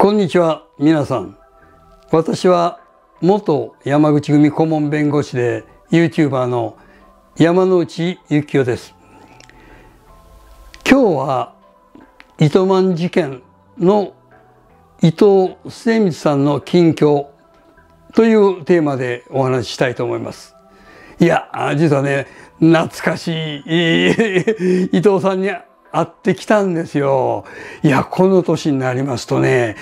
こんにちは皆さん私は元山口組顧問弁護士で YouTuber の山内幸雄です今日は糸満事件の伊藤末光さんの近況というテーマでお話ししたいと思います。いや、実はね、懐かしい、伊藤さんに会ってきたんですよ。いや、この年になりますとね、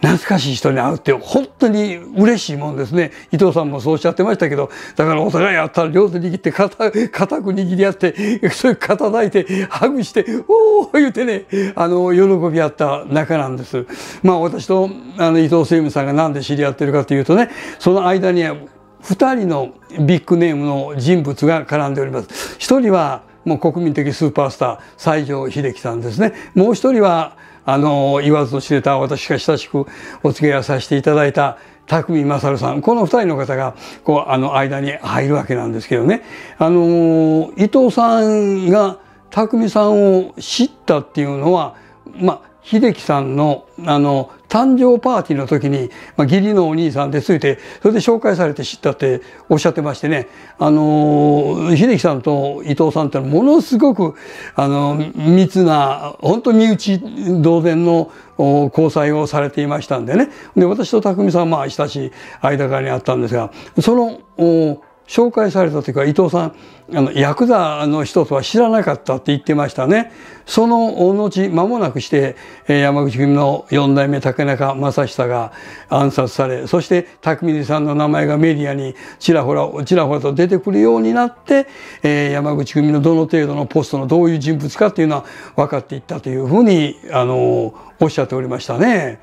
懐かしい人に会うって本当に嬉しいもんですね。伊藤さんもそうおっしゃってましたけど、だからお互い会ったら両手握って固、固く握り合って、それ肩抱いて、ハグして、おー言うてね、あの、喜び合った仲なんです。まあ私とあの伊藤聖武さんが何で知り合ってるかというとね、その間には、2人のビッグネームの人物が絡んでおります。1人はもう国民的スーパースター西城秀樹さんですねもう一人はあの言わずと知れた私が親しくお付き合いさせていただいた匠勝さんこの二人の方がこうあの間に入るわけなんですけどねあの伊藤さんが匠さんを知ったっていうのはまあ秀樹さんのあの誕生パーティーの時に、まあ、義理のお兄さんでついてそれで紹介されて知ったっておっしゃってましてね、あの秀樹さんと伊藤さんってものすごくあの密な本当身内同然の交際をされていましたんでねで私と匠さんはまあ親しい間柄にあったんですがそのお紹介されたというか、伊藤さんあのヤクザの人とは知らなかったって言ってましたねその後間もなくして山口組の四代目竹中正久が暗殺されそして匠さんの名前がメディアにちらほらちらほらと出てくるようになって、え山口組のどの程度のポストのどういう人物かっていうのは分かっていったというふうにあのおっしゃっておりましたね。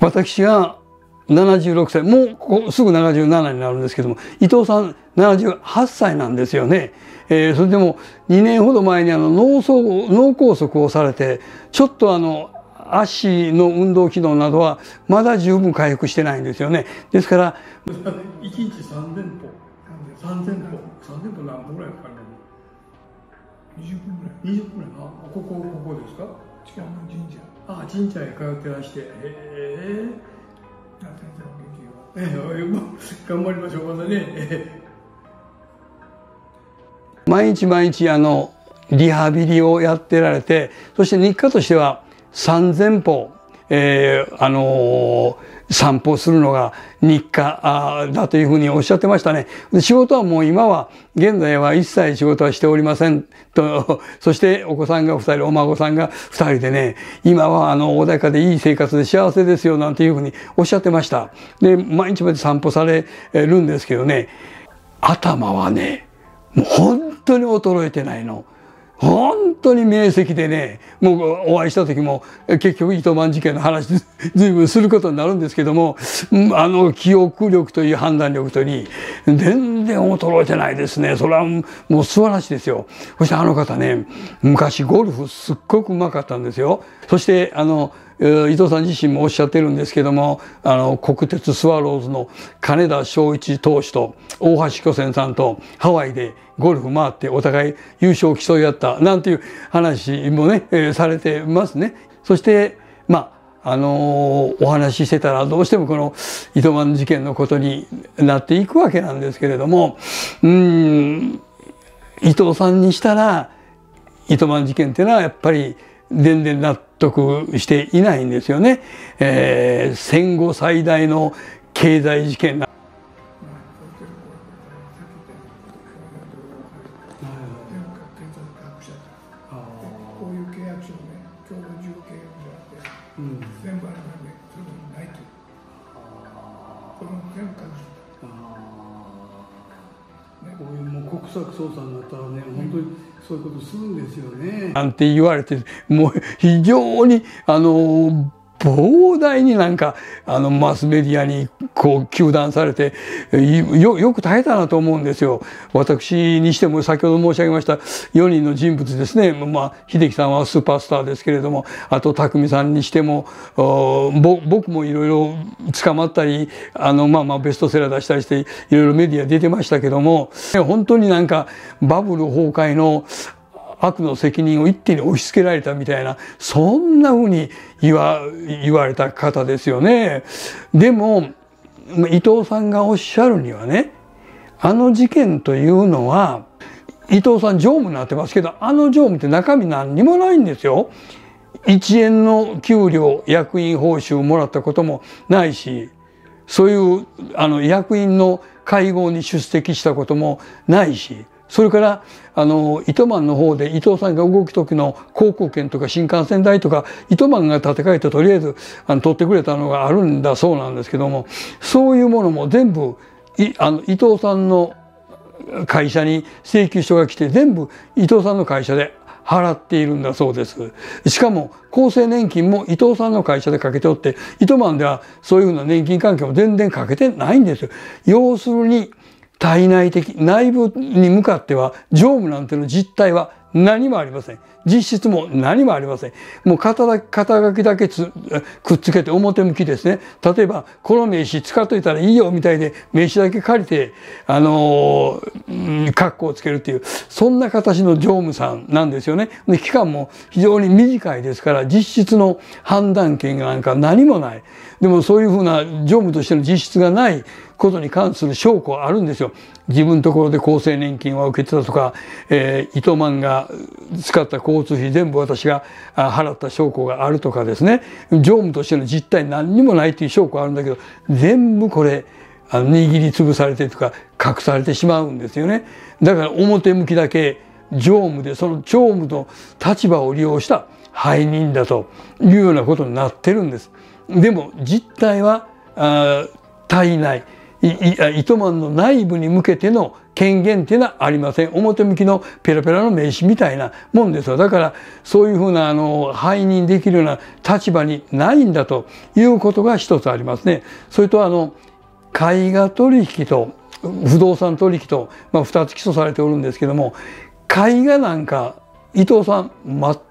私が76歳もうここすぐ77になるんですけども伊藤さん78歳なんですよね、えー、それでも2年ほど前にあの脳脳梗塞をされてちょっとあの足の運動機能などはまだ十分回復してないんですよねですから1日3連歩3連歩3連歩何歩ぐらいかかるの20分ぐらい20分ぐらいあここここですか違う神社あ神社へ通ってらしてへえ頑張りましょうまね 毎日毎日あのリハビリをやってられてそして日課としては3,000歩えー、あのー、散歩するのが日課だというふうにおっしゃってましたね。仕事はもう今は、現在は一切仕事はしておりませんと、そしてお子さんが二人、お孫さんが二人でね、今はあの、穏やかでいい生活で幸せですよなんていうふうにおっしゃってました。で、毎日まで散歩されるんですけどね、頭はね、もう本当に衰えてないの。本当に明晰でねもうお会いした時も結局糸満事件の話 随分することになるんですけどもあの記憶力という判断力とに、全然衰えてないですねそれはもう素晴らしいですよそしてあの方ね昔ゴルフすっごくうまかったんですよそしてあの伊藤さん自身もおっしゃってるんですけどもあの国鉄スワローズの金田正一投手と大橋巨泉さんとハワイでゴルフ回ってお互い優勝を競い合ったなんていう話もね、えー、されてますね。そしてまああのー、お話ししてたらどうしてもこの糸満事件のことになっていくわけなんですけれどもうん伊藤さんにしたら糸満事件っていうのはやっぱりでんでん納得していないんですよね、えー、戦後最大の経済事件全部あればね、それもないと。この全部草木総さんだったらね、本当にそういうことするんですよね。なんて言われて、もう非常に、あの、膨大になんかあのマスメディアにこう糾弾されてよよく耐えたなと思うんですよ。私にしても先ほど申し上げました4人の人物ですね、まあ、秀樹さんはスーパースターですけれどもあと匠さんにしても僕もいろいろ捕まったりあの、まあ、まあベストセラー出したりしていろいろメディア出てましたけども本当になんかバブル崩壊の悪の責任を一手に押し付けられたみたいな、そんなふうに言わ、言われた方ですよね。でも、伊藤さんがおっしゃるにはね、あの事件というのは、伊藤さん常務になってますけど、あの常務って中身何にもないんですよ。1円の給料、役員報酬もらったこともないし、そういう、あの、役員の会合に出席したこともないし、それからあの糸満の方で伊藤さんが動く時の航空券とか新幹線代とか糸満が建て替えてとりあえずあの取ってくれたのがあるんだそうなんですけどもそういうものも全部いあの伊藤さんの会社に請求書が来て全部伊藤さんの会社で払っているんだそうです。しかも厚生年金も伊藤さんの会社でかけておって糸満ではそういうふうな年金関係も全然かけてないんですよ。要するに体内的、内部に向かっては、常務なんての実態は何もありません。実質も何もありません。もう肩肩書きだけつくっつけて表向きですね。例えば、この名刺使っといたらいいよみたいで名刺だけ借りて、あのー、格好をつけるっていう、そんな形の常務さんなんですよね。で、期間も非常に短いですから、実質の判断権がなんか何もない。でもそういうふうな常務としての実質がないことに関する証拠あるんですよ。自分のところで厚生年金は受けてたとか、えー、糸満が使った交通費全部私が払った証拠があるとかですね常務としての実態何にもないという証拠あるんだけど全部これあの握りつぶされてとか隠されてしまうんですよね。だから表向きだけ常務でその常務の立場を利用した背任だというようなことになってるんです。でも実態はあ体内糸満の内部に向けての権限っていうのはありません表向きのペラペラの名刺みたいなもんですよだからそういうふうなあの背任できるような立場にないんだということが一つありますね。それとあの絵画取引と不動産取引と、まあ、2つ起訴されておるんですけども絵画なんか伊藤さん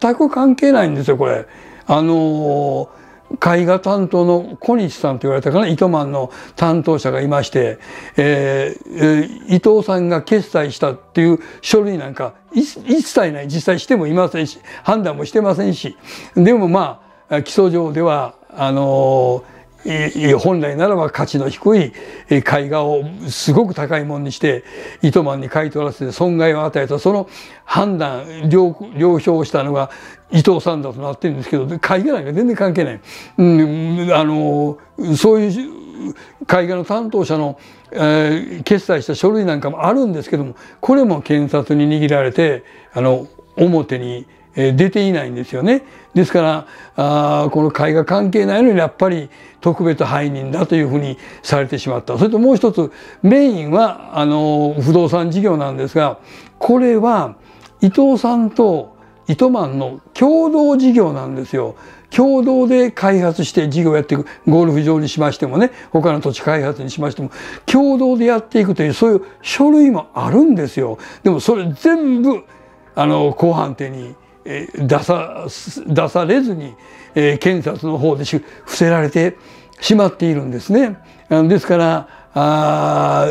全く関係ないんですよこれ。あのー絵画担当の小西さんって言われたかな糸満の担当者がいまして、えー、伊藤さんが決済したっていう書類なんか一切ない実際してもいませんし判断もしてませんしでもまあ起訴状ではあのー本来ならば価値の低い絵画をすごく高いもんにして糸満に買い取らせて損害を与えたその判断了承したのが伊藤さんだとなってるんですけど絵画なんか全然関係ない、うん、あのそういう絵画の担当者の、えー、決済した書類なんかもあるんですけどもこれも検察に握られてあの表に出ていないんですよね。ですからあこの絵画関係ないのにやっぱり特別背任だというふうにされてしまったそれともう一つメインはあの不動産事業なんですがこれは伊藤さんと糸満の共同事業なんですよ。共同で開発して事業をやっていくゴルフ場にしましてもね他の土地開発にしましても共同でやっていくというそういう書類もあるんですよでもそれ全部あの後半手に出さ出されずに、え検察の方で伏せられてしまっているんですね。ですからあ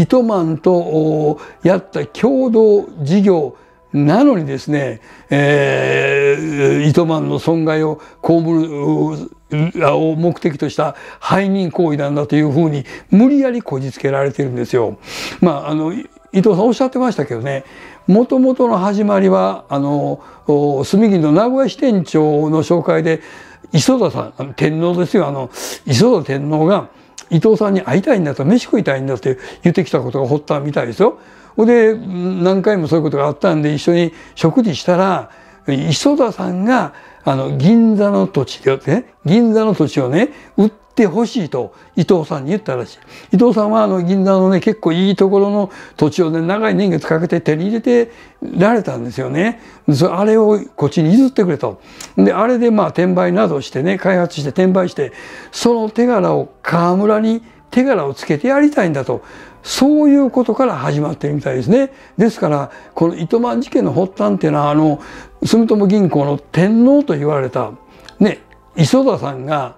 糸満とやった共同事業なのにですね、えー、糸満の損害を被るを目的とした背任行為なんだというふうに無理やりこじつけられてるんですよ。まああの伊藤さんおっしゃってましたけどねもともとの始まりはあの住木の名古屋支店長の紹介で磯田さん天皇ですよあの磯田天皇が伊藤さんに会いたいんだと飯食いたいんだって言ってきたことがったみたいですよ。ほで何回もそういうことがあったんで一緒に食事したら磯田さんがあの銀座の土地でね銀座の土地をね売っってほしいと伊藤さんに言ったらしい伊藤さんはあの銀座のね結構いいところの土地をね長い年月かけて手に入れてられたんですよねそあれをこっちに譲ってくれとであれでまあ転売などしてね開発して転売してその手柄を河村に手柄をつけてやりたいんだとそういうことから始まってるみたいですね。ですから、この糸満事件の発端っていうのは、あの、住友銀行の天皇と言われた、ね、磯田さんが、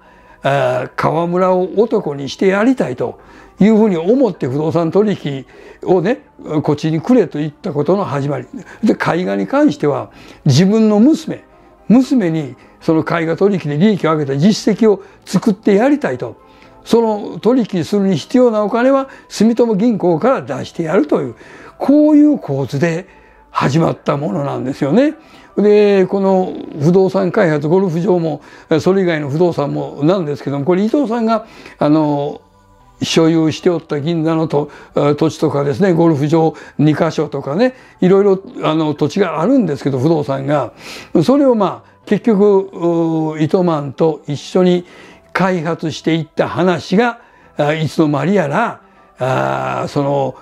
河村を男にしてやりたいというふうに思って不動産取引をねこっちにくれと言ったことの始まりで絵画に関しては自分の娘娘にその絵画取引で利益を上げた実績を作ってやりたいとその取引するに必要なお金は住友銀行から出してやるというこういう構図で始まったものなんですよね。でこの不動産開発ゴルフ場もそれ以外の不動産もなんですけどもこれ伊藤さんがあの所有しておった銀座のと土地とかですねゴルフ場2か所とかねいろいろあの土地があるんですけど不動産がそれをまあ結局糸満と一緒に開発していった話がいつの間にやらあその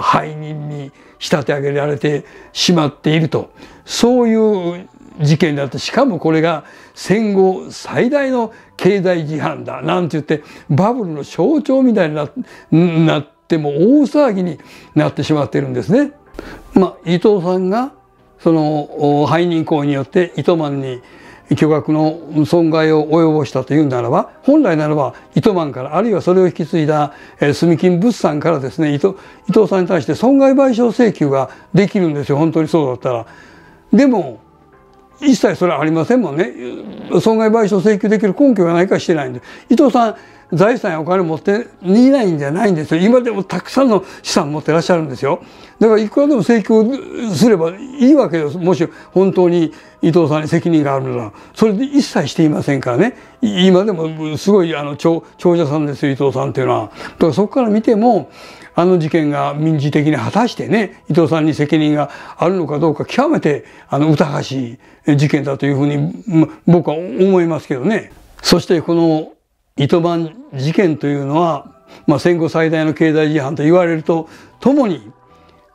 背任に仕立て上げられてしまっているとそういう事件だってしかもこれが戦後最大の経済批判だなんて言ってバブルの象徴みたいになっても大騒ぎになってしまってるんですね。まあ、伊藤さんがその背任行為によって糸満に巨額の損害を及ぼしたというならば本来ならば糸満からあるいはそれを引き継いだ住金物産からですね伊藤さんに対して損害賠償請求ができるんですよ本当にそうだったら。でも一切それはありませんもんね損害賠償請求できる根拠がないかしてないんで伊藤さん財産やお金持っていないんじゃないんですよ今でもたくさんの資産持ってらっしゃるんですよだからいくらでも請求すればいいわけですもし本当に伊藤さんに責任があるならそれで一切していませんからね今でもすごいあの長長者さんですよ伊藤さんっていうのは。だからそこから見てもあの事件が民事的に果たしてね、伊藤さんに責任があるのかどうか極めてあの疑わしい事件だというふうに僕は思いますけどね。そしてこの糸満事件というのは、まあ、戦後最大の経済事犯と言われるとともに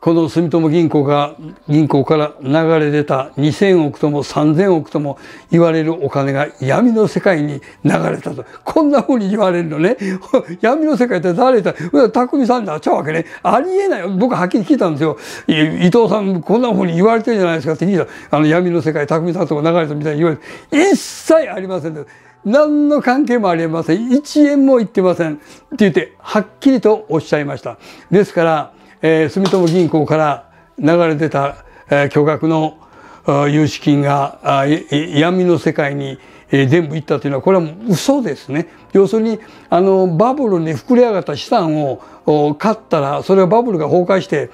この住友銀行が、銀行から流れ出た2000億とも3000億とも言われるお金が闇の世界に流れたと。こんな風に言われるのね。闇の世界って誰だ匠さんになっちゃうわけね。ありえない。僕はっきり聞いたんですよ。伊藤さん、こんな風に言われてるじゃないですかって聞いた。あの闇の世界、匠さんとか流れたみたいに言われて。一切ありません何の関係もありません。1円も言ってません。って言って、はっきりとおっしゃいました。ですから、えー、住友銀行から流れ出た、えー、巨額の融資金が闇の世界に全部行ったというのはこれはもう嘘ですね要するにあのバブルに膨れ上がった資産を買ったらそれはバブルが崩壊して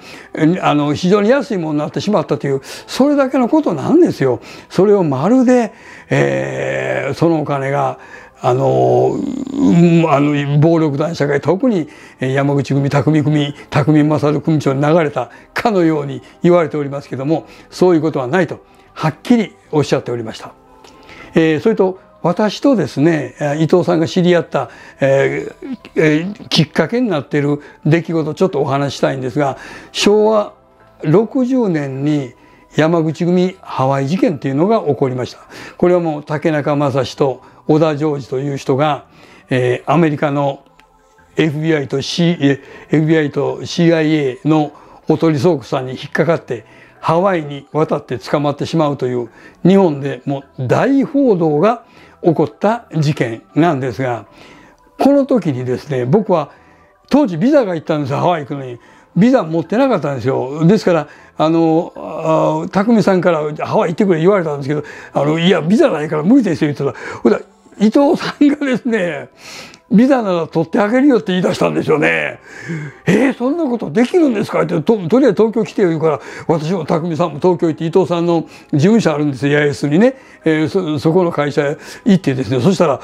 あの非常に安いものになってしまったというそれだけのことなんですよ。それをまるで、えー、そのお金が、あの、うん、あの暴力団社会特に山口組匠組匠勝組長に流れたかのように言われておりますけどもそういうことはないとはっきりおっしゃっておりました。えー、それと私とですね伊藤さんが知り合った、えーえー、きっかけになっている出来事ちょっとお話したいんですが昭和60年に山口組ハワイ事件っていうのが起こりました。これはもう竹中正史と小田ジョージという人が、えー、アメリカの FBI と C、FBI と CIA のおとり倉庫さんに引っかかってハワイに渡って捕まってしまうという日本でも大報道が起こった事件なんですがこの時にですね僕は当時ビザが行ったんですハワイ行くのにビザ持ってなかったんですよですからあの匠さんから「ハワイ行ってくれ」言われたんですけど「あのいやビザないから無理ですよ」言ったら伊藤さんがですね、ビザなら取ってあげるよって言い出したんですよね。えー、そんなことできるんですかってと、とりあえず東京来てよ言うから、私も匠さんも東京行って伊藤さんの事務所あるんですよ、八重洲にね。えー、そ、そこの会社へ行ってですね、そしたら、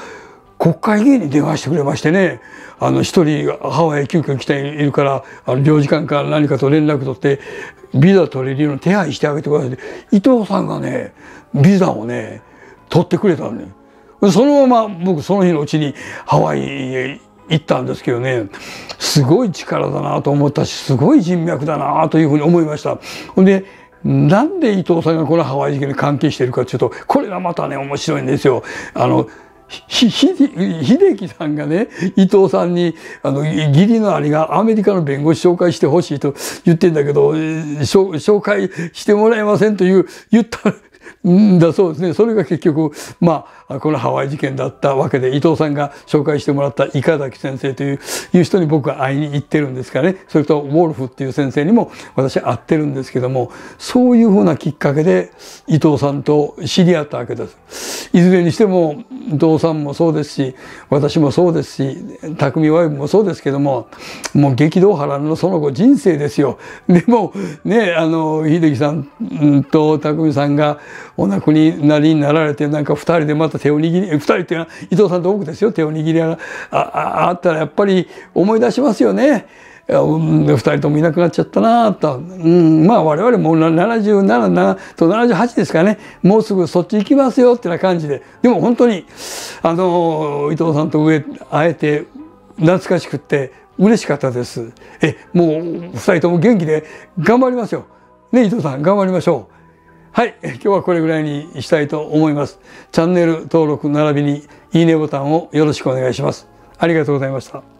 国会議員に電話してくれましてね、あの、一人ハワイ急遽来ているから、あの、領事館から何かと連絡取って、ビザ取れるように手配してあげてくださいって、伊藤さんがね、ビザをね、取ってくれたのよ。そのまま僕その日のうちにハワイへ行ったんですけどねすごい力だなと思ったしすごい人脈だなというふうに思いました。でなんで伊藤さんがこのハワイ事件に関係してるかっていうとこれがまたね面白いんですよ。あのでき、さんがね伊藤さんにあの義理の兄がアメリカの弁護士紹介してほしいと言ってんだけど紹介してもらえませんという言ったんだそうですね。それが結局、まあ、このハワイ事件だったわけで、伊藤さんが紹介してもらった伊ダ崎先生といういう人に僕は会いに行ってるんですかね。それと、ウォルフっていう先生にも私会ってるんですけども、そういうふうなきっかけで伊藤さんと知り合ったわけです。いずれにしても、伊藤さんもそうですし、私もそうですし、匠ワイもそうですけども、もう激動波乱のその後人生ですよ。でも、ね、あの、秀樹さんと匠さんが、お亡くなりになられてなんか2人でまた手を握り2人っていうのは伊藤さんと僕ですよ手を握りあああったらやっぱり思い出しますよね。2人ともいなくなっちゃったなと、うん、まあ我々もう77と78ですかねもうすぐそっち行きますよってな感じででも本当にあの伊藤さんと上会えて懐かしくって嬉しかったですえもう二人とも元気で頑張りますよね伊藤さん頑張りましょう。はい、今日はこれぐらいにしたいと思います。チャンネル登録並びにいいねボタンをよろしくお願いします。ありがとうございました。